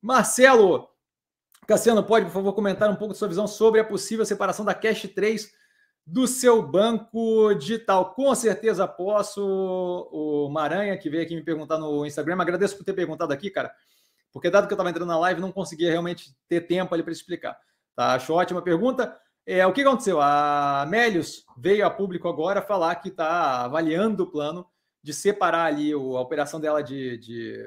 Marcelo Cassiano, pode, por favor, comentar um pouco sua visão sobre a possível separação da Cash 3 do seu banco digital? Com certeza posso. O Maranha, que veio aqui me perguntar no Instagram, agradeço por ter perguntado aqui, cara, porque dado que eu estava entrando na live, não conseguia realmente ter tempo ali para explicar. Tá? Acho ótima pergunta. É, o que aconteceu? A Melius veio a público agora falar que está avaliando o plano de separar ali o, a operação dela de, de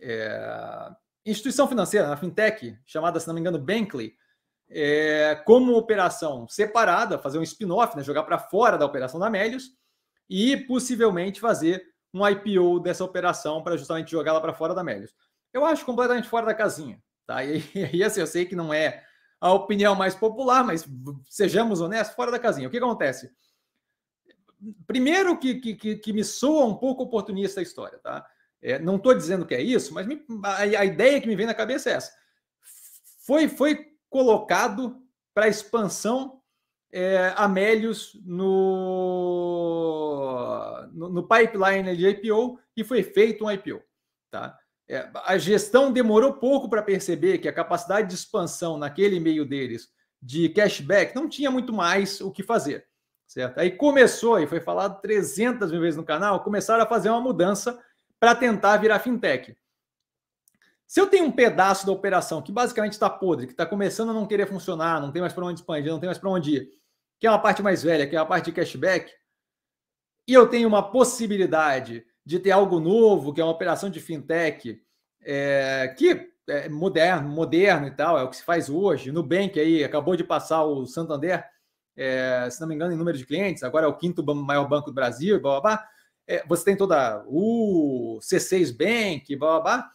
é, instituição financeira, né, a fintech, chamada, se não me engano, Bankly, é, como operação separada, fazer um spin-off, né, jogar para fora da operação da Melius e possivelmente fazer um IPO dessa operação para justamente jogá-la para fora da Melius. Eu acho completamente fora da casinha. Tá? E, e assim, eu sei que não é a opinião mais popular, mas sejamos honestos, fora da casinha. O que acontece? Primeiro que, que, que me soa um pouco oportunista a história, tá? É, não estou dizendo que é isso, mas me, a, a, ideia que me vem na cabeça é essa. Foi, foi colocado para expansão é, Amélios no, no, no, pipeline de IPO e foi feito um IPO. Tá? É, a gestão demorou pouco para perceber que a capacidade de expansão naquele meio deles de cashback não tinha muito mais o que fazer. Certo? Aí começou, e foi falado 300 mil vezes no canal, começaram a fazer uma mudança para tentar virar fintech. Se eu tenho um pedaço da operação que basicamente está podre, que está começando a não querer funcionar, não tem mais para onde expandir, não tem mais para onde ir, que é uma parte mais velha, que é a parte de cashback, e eu tenho uma possibilidade de ter algo novo, que é uma operação de fintech, é, que é moderno, moderno e tal, é o que se faz hoje. Nubank aí acabou de passar o Santander, é, se não me engano, em número de clientes, agora é o quinto maior banco do Brasil, blá blá blá é, você tem toda o C6 Bank, blá, blá, blá.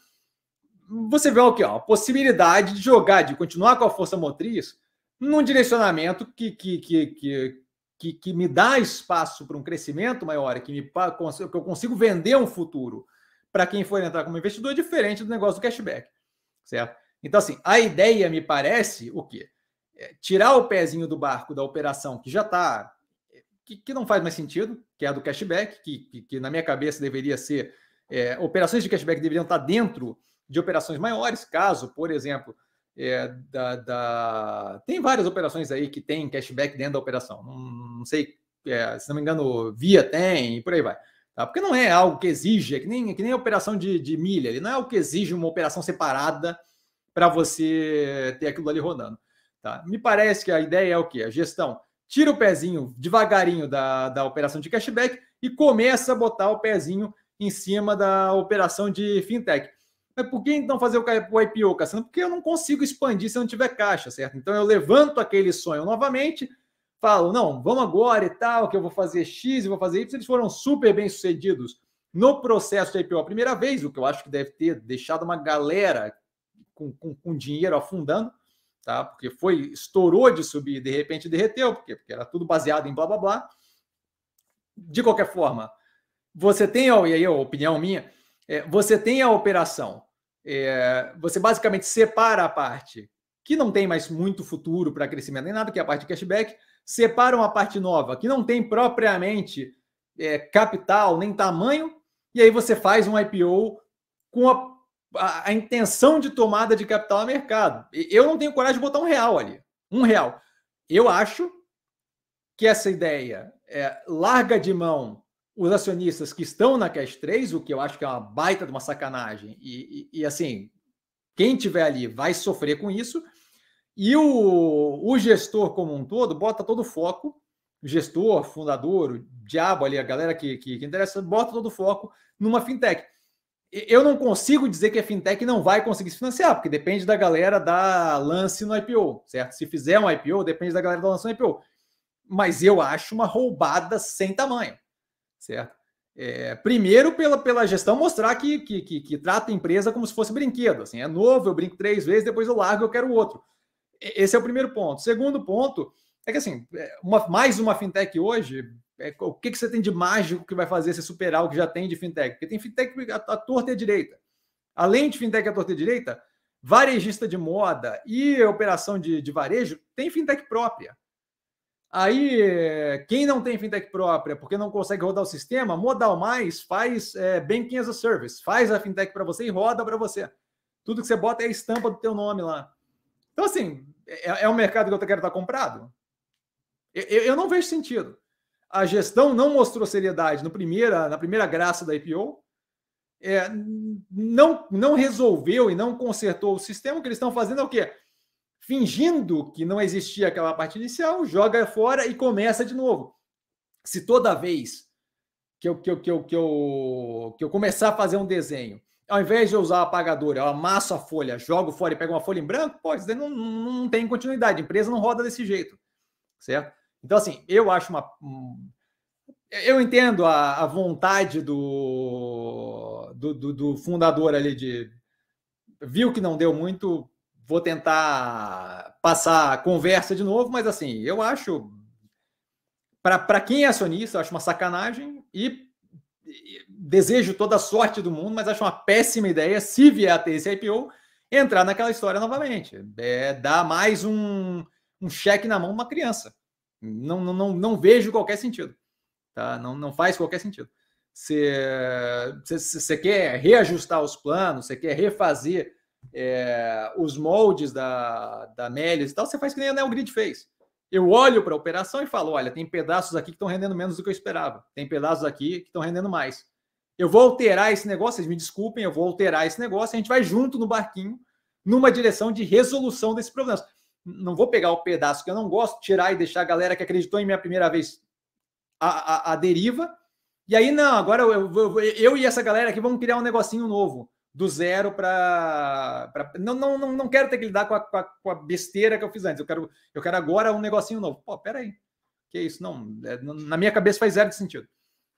Você vê o que? A possibilidade de jogar, de continuar com a força motriz num direcionamento que, que, que, que, que, que me dá espaço para um crescimento maior, que, me, que eu consigo vender um futuro para quem for entrar como investidor, diferente do negócio do cashback, certo? Então, assim, a ideia me parece o quê? É tirar o pezinho do barco da operação que já está que, que não faz mais sentido, que é a do cashback, que, que, que na minha cabeça deveria ser. É, operações de cashback deveriam estar dentro de operações maiores, caso, por exemplo, é, da, da, tem várias operações aí que tem cashback dentro da operação. Não, não sei, é, se não me engano, Via tem e por aí vai. Tá? Porque não é algo que exige, é que nem, que nem operação de, de milha, ele não é algo que exige uma operação separada para você ter aquilo ali rodando. Tá? Me parece que a ideia é o quê? A gestão tira o pezinho devagarinho da, da operação de cashback e começa a botar o pezinho em cima da operação de fintech. Mas por que então fazer o IPO, Cassiano? Porque eu não consigo expandir se eu não tiver caixa, certo? Então eu levanto aquele sonho novamente, falo, não, vamos agora e tal, que eu vou fazer X e vou fazer Y. Eles foram super bem sucedidos no processo de IPO a primeira vez, o que eu acho que deve ter deixado uma galera com, com, com dinheiro afundando tá? Porque foi estourou de subir, de repente derreteu, porque porque era tudo baseado em blá blá blá. De qualquer forma, você tem, e aí é a opinião minha, é, você tem a operação, é, você basicamente separa a parte que não tem mais muito futuro para crescimento nem nada, que é a parte de cashback, separa uma parte nova que não tem propriamente é, capital nem tamanho, e aí você faz um IPO com a a, a, intenção de tomada de capital a é mercado. Eu não tenho coragem de botar um real ali. Um real. Eu acho que essa ideia é, larga de mão os acionistas que estão na Cash 3, o que eu acho que é uma baita de uma sacanagem. E, e, e assim, quem tiver ali vai sofrer com isso. E o, o gestor como um todo bota todo o foco, gestor, fundador, o diabo ali, a galera que, que, que interessa, bota todo o foco numa fintech eu não consigo dizer que a fintech não vai conseguir se financiar, porque depende da galera da lance no IPO, certo? Se fizer um IPO, depende da galera da lance no IPO. Mas eu acho uma roubada sem tamanho, certo? É, primeiro, pela, pela gestão mostrar que, que, que, que, trata a empresa como se fosse brinquedo. Assim, é novo, eu brinco três vezes, depois eu largo, eu quero outro. Esse é o primeiro ponto. Segundo ponto é que, assim, é, uma, mais uma fintech hoje, é, o que, que você tem de mágico que vai fazer você superar o que já tem de fintech? Porque tem fintech à, à torta e é à direita. Além de fintech à torta e é à direita, varejista de moda e operação de, de varejo tem fintech própria. Aí, quem não tem fintech própria, porque não consegue rodar o sistema, Modal Mais faz é, Banking as a Service, faz a fintech para você e roda para você. Tudo que você bota é a estampa do teu nome lá. Então, assim, é, é um mercado que eu quero estar tá comprado? Eu, eu, eu não vejo sentido. A gestão não mostrou seriedade no primeira, na primeira graça da IPO. É, não, não resolveu e não consertou o sistema. O que eles estão fazendo é o quê? Fingindo que não existia aquela parte inicial, joga fora e começa de novo. Se toda vez que eu, que eu, que eu, que eu, que eu começar a fazer um desenho, ao invés de eu usar a apagadora, eu amasso a folha, jogo fora e pego uma folha em branco, pô, isso daí não, não, não tem continuidade. A empresa não roda desse jeito, certo? Então, assim, eu acho uma. Eu entendo a, a vontade do, do, do, do fundador ali de. Viu que não deu muito, vou tentar passar a conversa de novo, mas assim, eu acho. Para quem é acionista, eu acho uma sacanagem e, e desejo toda a sorte do mundo, mas acho uma péssima ideia, se vier a ter esse IPO, entrar naquela história novamente. É dar mais um, um cheque na mão de uma criança. Não, não, não, não vejo qualquer sentido. Tá? Não, não faz qualquer sentido. Você quer reajustar os planos, você quer refazer é, os moldes da, da Melis e tal, você faz que nem a grid fez. Eu olho para a operação e falo: olha, tem pedaços aqui que estão rendendo menos do que eu esperava, tem pedaços aqui que estão rendendo mais. Eu vou alterar esse negócio, vocês me desculpem, eu vou alterar esse negócio, a gente vai junto no barquinho numa direção de resolução desses problemas não vou pegar o pedaço que eu não gosto, tirar e deixar a galera que acreditou em minha primeira vez a, a, a deriva. E aí, não, agora eu, eu, eu, e essa galera aqui vamos criar um negocinho novo, do zero para. Não, não, não, não quero ter que lidar com a, com a, com, a, besteira que eu fiz antes. Eu quero, eu quero agora um negocinho novo. Pô, peraí. Que isso? Não, é, na minha cabeça faz zero de sentido.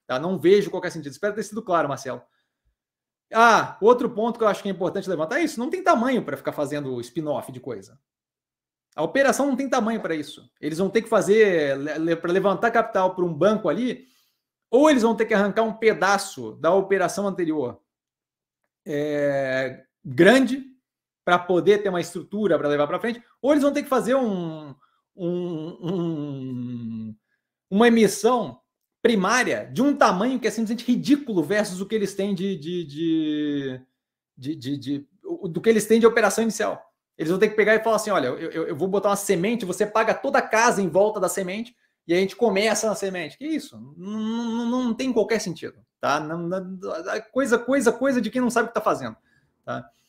Tá? Não vejo qualquer sentido. Espero ter sido claro, Marcelo. Ah, outro ponto que eu acho que é importante levantar é isso: não tem tamanho para ficar fazendo spin-off de coisa. A operação não tem tamanho para isso. Eles vão ter que fazer, para levantar capital para um banco ali, ou eles vão ter que arrancar um pedaço da operação anterior é, grande para poder ter uma estrutura para levar para frente, ou eles vão ter que fazer um, um, um, uma emissão primária de um tamanho que é simplesmente ridículo versus o que eles têm de, de, de, de, de do que eles têm de operação inicial. Eles vão ter que pegar e falar assim: olha, eu, eu, vou botar uma semente, você paga toda a casa em volta da semente e a gente começa na semente. Que isso? Não, não, não tem qualquer sentido. Tá? Não, coisa, coisa, coisa de quem não sabe o que está fazendo. Tá?